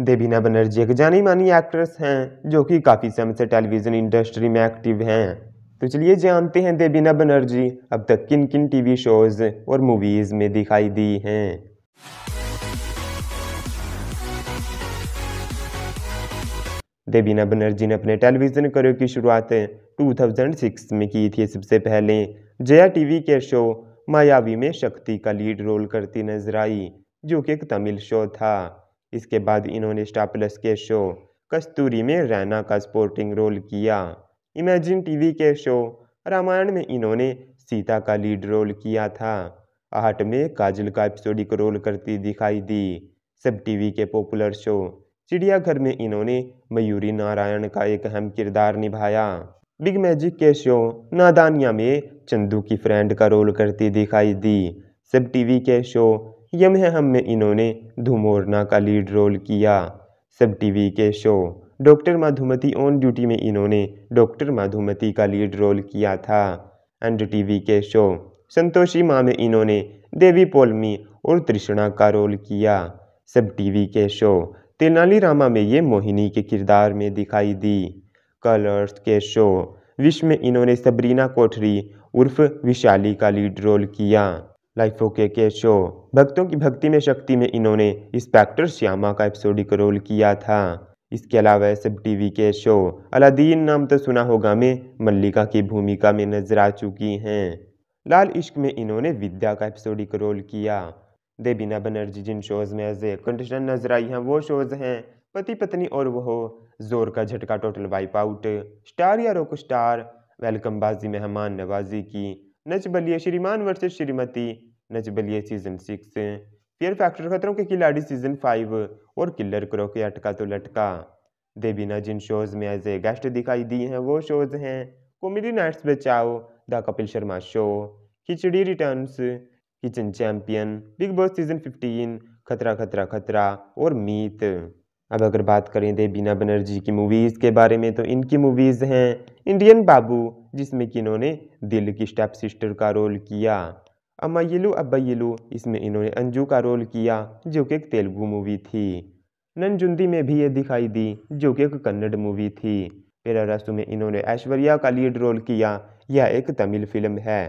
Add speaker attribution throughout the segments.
Speaker 1: देवीना बनर्जी एक जानी मानी एक्ट्रेस हैं जो कि काफ़ी समय से टेलीविज़न इंडस्ट्री में एक्टिव हैं तो चलिए जानते हैं देवीना बनर्जी अब तक किन किन टीवी शोज़ और मूवीज़ में दिखाई दी हैं देवीना बनर्जी ने अपने टेलीविज़न करियर की शुरुआत 2006 में की थी सबसे पहले जया टीवी के शो मायावी में शक्ति का लीड रोल करती नजर आई जो कि एक तमिल शो था इसके बाद इन्होंने स्टार प्लस के शो कस्तूरी में रैना का स्पोर्टिंग रोल किया इमेजिन टीवी के शो रामायण में इन्होंने सीता का लीड रोल किया था आहट में काजल का एपिसोडिक रोल करती दिखाई दी सब टीवी के पॉपुलर शो चिड़ियाघर में इन्होंने मयूरी नारायण का एक अहम किरदार निभाया बिग मैजिक के शो नादानिया में चंदू की फ्रेंड का रोल करती दिखाई दी सब टीवी के शो यमहम में इन्होंने धुमोरना का लीड रोल किया सब टीवी के show doctor Madhumati on duty में इन्होंने डॉक्टर माधुमती का लीड रोल किया था एंड टीवी के शो संतोषी माँ में इन्होंने देवी पोलमी और तृष्णा का रोल किया सब टीवी के शो तेनाली रामा में ये मोहिनी के किरदार में दिखाई दी कलर्स के शो विश्व में इन्होंने सबरीना कोठरी उर्फ विशाली का लीड रोल किया लाइफ ओके के शो भक्तों की भक्ति में शक्ति में इन्होंने इंस्पेक्टर श्यामा का एपिसोडिक रोल किया था इसके अलावा सब टीवी के शो अलादीन नाम तो सुना होगा में मल्लिका की भूमिका में नजर आ चुकी हैं लाल इश्क में इन्होंने विद्या का एपिसोडिक रोल किया देबीना बनर्जी जिन शोज़ में एज ए कंटेस्टेंट नजर आई हैं वो शोज़ हैं पति पत्नी और वो जोर का झटका टोटल वाइप आउट स्टार या रोक स्टार वेलकम बाजी मेहमान नवाजी की Nach Baliye Shriman versus Shrimati Nach Baliye season six fear factor खतरों के खिलाड़ी सीजन फाइव और किलर करो के अटका तो लटका देवीना जिन शोज़ में एज ए गेस्ट दिखाई दी हैं वो शोज़ हैं कॉमेडी नाइट्स बचाओ the Kapil Sharma show Khichdi returns kitchen champion Bigg Boss season fifteen खतरा खतरा खतरा और मीत अब अगर बात करें देबीना बनर्जी की मूवीज़ के बारे में तो इनकी मूवीज़ हैं इंडियन बाबू जिसमें कि इन्होंने दिल की स्टेप सिस्टर का रोल किया अम्मायलू अब्बायलू इसमें इन्होंने अंजू का रोल किया जो कि एक तेलुगू मूवी थी ननजुंदी में भी ये दिखाई दी जो कि एक कन्नड़ मूवी थी पेरारसु में इन्होंने ऐश्वर्या का लीड रोल किया यह एक तमिल फिल्म है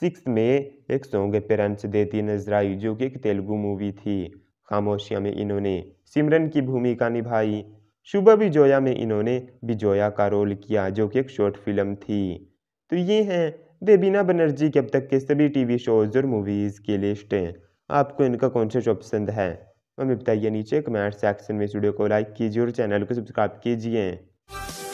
Speaker 1: सिक्स में एक सॉन्ग पेरेंट्स देती नजर आई जो कि एक तेलुगू मूवी थी खामोशिया में इन्होंने सिमरन की भूमिका निभाई शुभ बिजोया में इन्होंने बिजोया का रोल किया जो कि एक शॉर्ट फिल्म थी तो ये हैं देबीना बनर्जी के अब तक के सभी टीवी शोज़ और मूवीज़ की लिस्ट आपको इनका कौन सा शो पसंद है हमें बताइए नीचे कमेंट सेक्शन में इस वीडियो को लाइक कीजिए और चैनल को सब्सक्राइब कीजिए